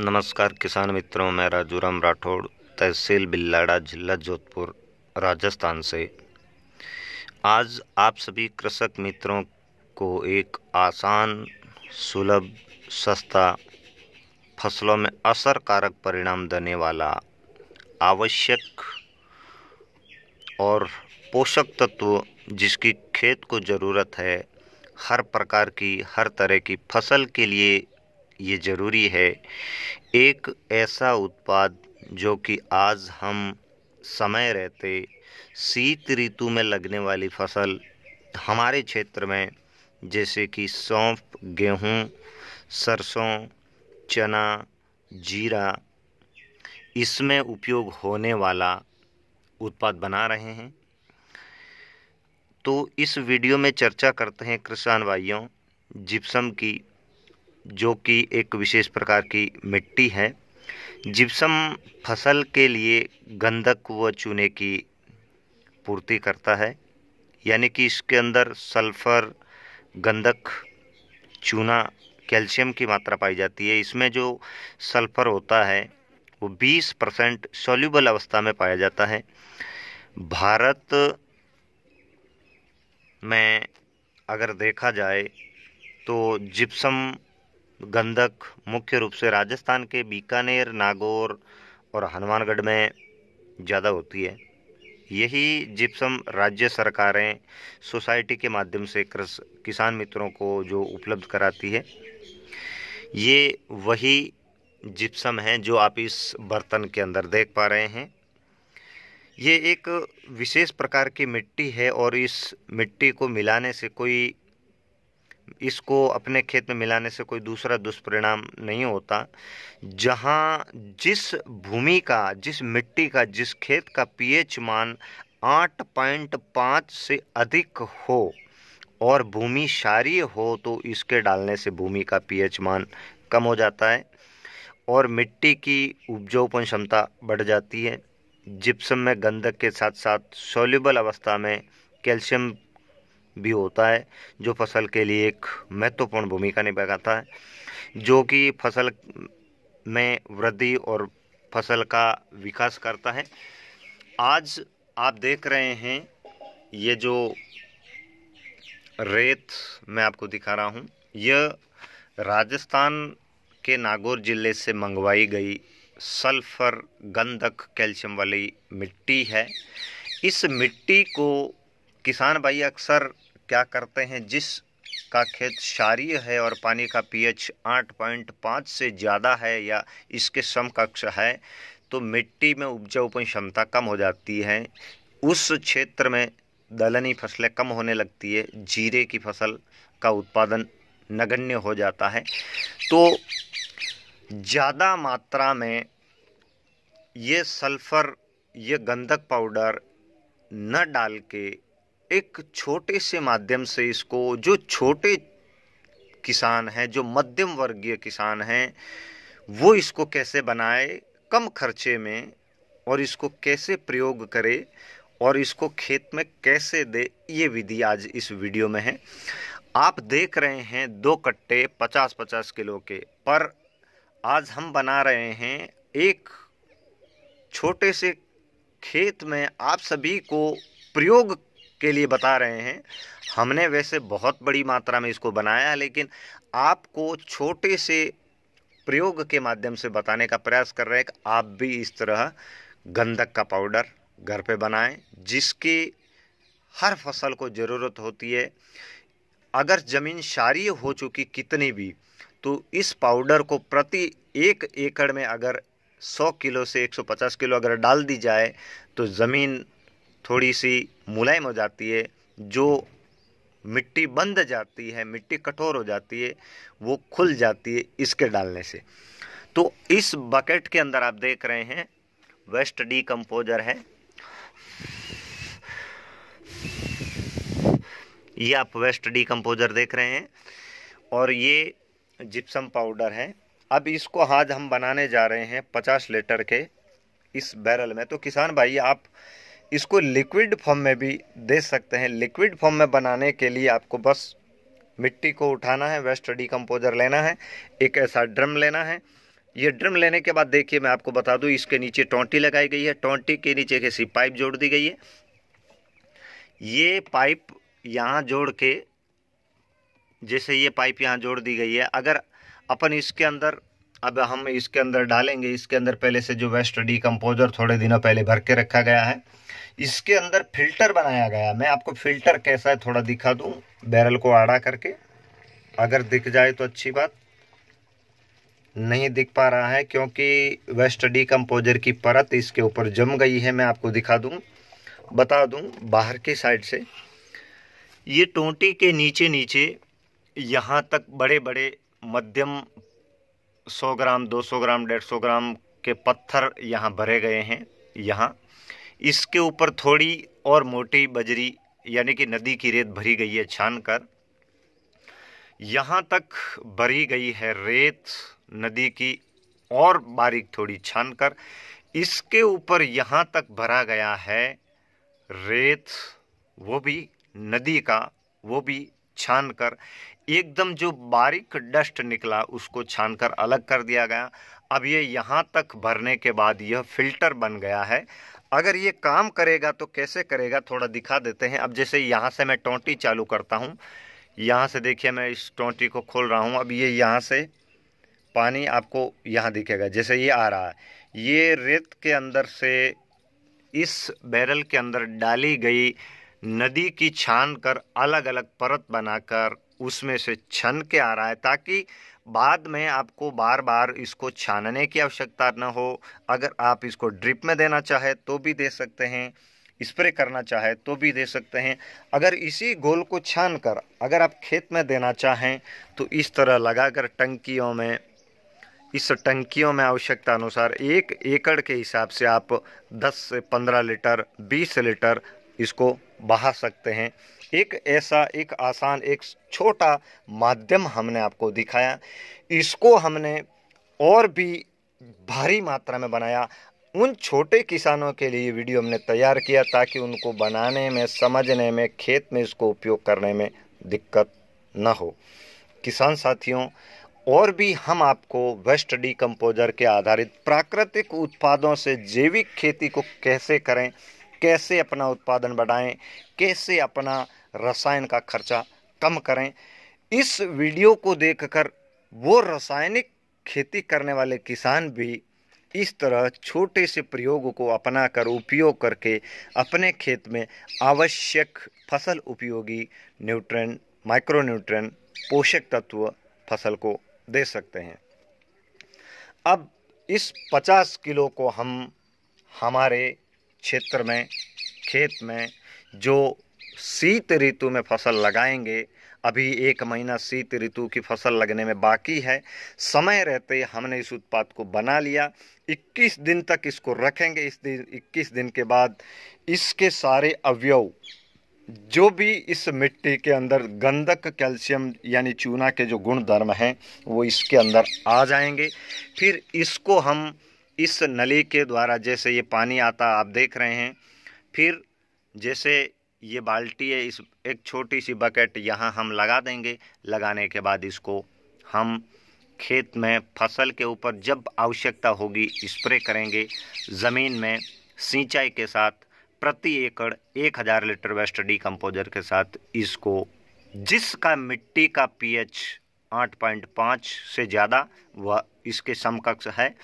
नमस्कार किसान मित्रों मैं राजूराम राठौड़ तहसील बिल्लाड़ा जिला जोधपुर राजस्थान से आज आप सभी कृषक मित्रों को एक आसान सुलभ सस्ता फसलों में असरकारक परिणाम देने वाला आवश्यक और पोषक तत्व जिसकी खेत को ज़रूरत है हर प्रकार की हर तरह की फसल के लिए ये ज़रूरी है एक ऐसा उत्पाद जो कि आज हम समय रहते शीत ऋतु में लगने वाली फसल हमारे क्षेत्र में जैसे कि सौंफ गेहूं, सरसों चना जीरा इसमें उपयोग होने वाला उत्पाद बना रहे हैं तो इस वीडियो में चर्चा करते हैं किसान भाइयों जिप्सम की जो कि एक विशेष प्रकार की मिट्टी है जिप्सम फसल के लिए गंधक व चूने की पूर्ति करता है यानी कि इसके अंदर सल्फर गंधक चूना कैल्शियम की मात्रा पाई जाती है इसमें जो सल्फर होता है वो 20 परसेंट सोल्यूबल अवस्था में पाया जाता है भारत में अगर देखा जाए तो जिप्सम गंधक मुख्य रूप से राजस्थान के बीकानेर नागौर और हनुमानगढ़ में ज़्यादा होती है यही जिप्सम राज्य सरकारें सोसाइटी के माध्यम से कृष किसान मित्रों को जो उपलब्ध कराती है ये वही जिप्सम हैं जो आप इस बर्तन के अंदर देख पा रहे हैं ये एक विशेष प्रकार की मिट्टी है और इस मिट्टी को मिलाने से कोई इसको अपने खेत में मिलाने से कोई दूसरा दुष्परिणाम नहीं होता जहाँ जिस भूमि का जिस मिट्टी का जिस खेत का पीएच मान आठ पॉइंट पाँच से अधिक हो और भूमि क्षारीय हो तो इसके डालने से भूमि का पीएच मान कम हो जाता है और मिट्टी की उपजाऊपन क्षमता बढ़ जाती है जिप्सम में गंधक के साथ साथ सोल्यूबल अवस्था में कैल्शियम भी होता है जो फसल के लिए एक महत्वपूर्ण भूमिका निभाता है जो कि फसल में वृद्धि और फसल का विकास करता है आज आप देख रहे हैं ये जो रेत मैं आपको दिखा रहा हूँ यह राजस्थान के नागौर ज़िले से मंगवाई गई सल्फर गंधक कैल्शियम वाली मिट्टी है इस मिट्टी को किसान भाई अक्सर क्या करते हैं जिस का खेत क्षारीय है और पानी का पीएच 8.5 से ज़्यादा है या इसके समकक्ष है तो मिट्टी में उपजाऊपन क्षमता कम हो जाती है उस क्षेत्र में दलहनी फसलें कम होने लगती है जीरे की फसल का उत्पादन नगण्य हो जाता है तो ज़्यादा मात्रा में ये सल्फ़र ये गंधक पाउडर न डाल के एक छोटे से माध्यम से इसको जो छोटे किसान हैं जो मध्यम वर्गीय किसान हैं वो इसको कैसे बनाए कम खर्चे में और इसको कैसे प्रयोग करे और इसको खेत में कैसे दे ये विधि आज इस वीडियो में है आप देख रहे हैं दो कट्टे पचास पचास किलो के पर आज हम बना रहे हैं एक छोटे से खेत में आप सभी को प्रयोग के लिए बता रहे हैं हमने वैसे बहुत बड़ी मात्रा में इसको बनाया लेकिन आपको छोटे से प्रयोग के माध्यम से बताने का प्रयास कर रहे हैं कि आप भी इस तरह गंधक का पाउडर घर पे बनाएं जिसकी हर फसल को ज़रूरत होती है अगर ज़मीन क्षारीय हो चुकी कितनी भी तो इस पाउडर को प्रति एक एकड़ में अगर 100 किलो से 150 किलो अगर डाल दी जाए तो ज़मीन थोड़ी सी मुलायम हो जाती है जो मिट्टी बंद जाती है मिट्टी कठोर हो जाती है वो खुल जाती है इसके डालने से तो इस बकेट के अंदर आप देख रहे हैं वेस्ट डी कंपोजर है ये आप वेस्ट डी कंपोजर देख रहे हैं और ये जिप्सम पाउडर है अब इसको आज हम बनाने जा रहे हैं पचास लीटर के इस बैरल में तो किसान भाई आप इसको लिक्विड फॉर्म में भी दे सकते हैं लिक्विड फॉर्म में बनाने के लिए आपको बस मिट्टी को उठाना है वेस्ट डिकम्पोजर लेना है एक ऐसा ड्रम लेना है ये ड्रम लेने के बाद देखिए मैं आपको बता दूं इसके नीचे टोंटी लगाई गई है टोंटी के नीचे एक ऐसी पाइप जोड़ दी गई है ये पाइप यहाँ जोड़ के जैसे ये पाइप यहाँ जोड़ दी गई है अगर अपन इसके अंदर अब हम इसके अंदर डालेंगे इसके अंदर पहले से जो वेस्ट डिकम्पोजर थोड़े दिनों पहले भर के रखा गया है इसके अंदर फिल्टर बनाया गया मैं आपको फिल्टर कैसा है थोड़ा दिखा दूँ बैरल को आड़ा करके अगर दिख जाए तो अच्छी बात नहीं दिख पा रहा है क्योंकि वेस्ट डिकम्पोजर की परत इसके ऊपर जम गई है मैं आपको दिखा दूँ बता दूँ बाहर की साइड से ये टोंटी के नीचे नीचे यहाँ तक बड़े बड़े मध्यम 100 ग्राम 200 ग्राम 150 ग्राम के पत्थर यहाँ भरे गए हैं यहाँ इसके ऊपर थोड़ी और मोटी बजरी यानी कि नदी की रेत भरी गई है छान कर यहाँ तक भरी गई है रेत नदी की और बारीक थोड़ी छान कर इसके ऊपर यहाँ तक भरा गया है रेत वो भी नदी का वो भी छान कर एकदम जो बारीक डस्ट निकला उसको छान कर अलग कर दिया गया अब ये यहाँ तक भरने के बाद यह फिल्टर बन गया है अगर ये काम करेगा तो कैसे करेगा थोड़ा दिखा देते हैं अब जैसे यहाँ से मैं टोंटी चालू करता हूँ यहाँ से देखिए मैं इस टोंटी को खोल रहा हूँ अब ये यहाँ से पानी आपको यहाँ दिखेगा जैसे ये आ रहा है ये रेत के अंदर से इस बैरल के अंदर डाली गई नदी की छान कर अलग अलग परत बनाकर उसमें से छन के आ रहा है ताकि बाद में आपको बार बार इसको छानने की आवश्यकता न हो अगर आप इसको ड्रिप में देना चाहे तो भी दे सकते हैं स्प्रे करना चाहे तो भी दे सकते हैं अगर इसी गोल को छान कर अगर आप खेत में देना चाहें तो इस तरह लगाकर टंकियों में इस टंकियों में आवश्यकता अनुसार एक एकड़ के हिसाब से आप 10 से 15 लीटर 20 लीटर इसको बहा सकते हैं एक ऐसा एक आसान एक छोटा माध्यम हमने आपको दिखाया इसको हमने और भी भारी मात्रा में बनाया उन छोटे किसानों के लिए वीडियो हमने तैयार किया ताकि उनको बनाने में समझने में खेत में इसको उपयोग करने में दिक्कत न हो किसान साथियों और भी हम आपको वेस्ट डिकम्पोजर के आधारित प्राकृतिक उत्पादों से जैविक खेती को कैसे करें कैसे अपना उत्पादन बढ़ाएं कैसे अपना रसायन का खर्चा कम करें इस वीडियो को देखकर वो रासायनिक खेती करने वाले किसान भी इस तरह छोटे से प्रयोग को अपना कर उपयोग करके अपने खेत में आवश्यक फसल उपयोगी न्यूट्रन माइक्रो न्यूट्रन पोषक तत्व फसल को दे सकते हैं अब इस 50 किलो को हम हमारे क्षेत्र में खेत में जो शीत ऋतु में फसल लगाएंगे अभी एक महीना शीत ऋतु की फसल लगने में बाकी है समय रहते हमने इस उत्पाद को बना लिया 21 दिन तक इसको रखेंगे इस दिन इक्कीस दिन के बाद इसके सारे अवयव जो भी इस मिट्टी के अंदर गंधक कैल्शियम यानी चूना के जो गुणधर्म हैं वो इसके अंदर आ जाएंगे फिर इसको हम इस नली के द्वारा जैसे ये पानी आता आप देख रहे हैं फिर जैसे ये बाल्टी है इस एक छोटी सी बकेट यहाँ हम लगा देंगे लगाने के बाद इसको हम खेत में फसल के ऊपर जब आवश्यकता होगी स्प्रे करेंगे ज़मीन में सिंचाई के साथ प्रति एकड़ एक हज़ार लीटर वेस्ट डी कम्पोजर के साथ इसको जिसका मिट्टी का पीएच 8.5 से ज़्यादा वह इसके समकक्ष है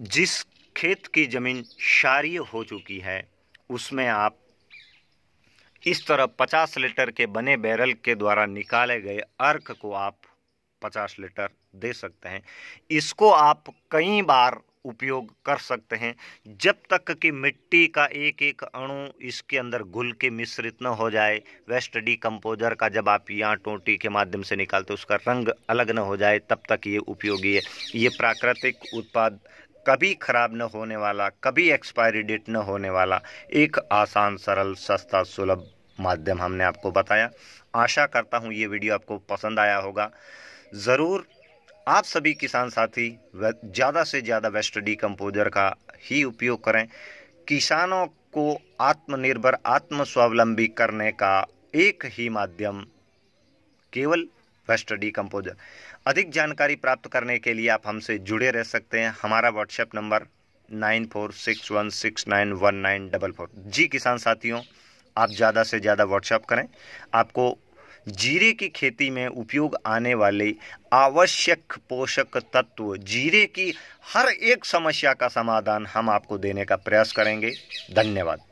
जिस खेत की ज़मीन क्षारिय हो चुकी है उसमें आप इस तरह 50 लीटर के बने बैरल के द्वारा निकाले गए अर्क को आप 50 लीटर दे सकते हैं इसको आप कई बार उपयोग कर सकते हैं जब तक कि मिट्टी का एक एक अणु इसके अंदर घुल के मिश्रित न हो जाए वेस्ट डी कंपोजर का जब आप यहाँ टोटी के माध्यम से निकालते उसका रंग अलग न हो जाए तब तक ये उपयोगी है ये प्राकृतिक उत्पाद कभी ख़राब न होने वाला कभी एक्सपायरी डेट न होने वाला एक आसान सरल सस्ता सुलभ माध्यम हमने आपको बताया आशा करता हूँ ये वीडियो आपको पसंद आया होगा ज़रूर आप सभी किसान साथी ज़्यादा से ज़्यादा वेस्ट डी कम्पोजर का ही उपयोग करें किसानों को आत्मनिर्भर आत्म स्वावलंबी करने का एक ही माध्यम केवल वेस्ट डी कम्पोजर अधिक जानकारी प्राप्त करने के लिए आप हमसे जुड़े रह सकते हैं हमारा WhatsApp number nine four six one six nine one nine double four जी किसान साथियों आप ज़्यादा से ज़्यादा व्हाट्सएप करें आपको जीरे की खेती में उपयोग आने वाले आवश्यक पोषक तत्व जीरे की हर एक समस्या का समाधान हम आपको देने का प्रयास करेंगे धन्यवाद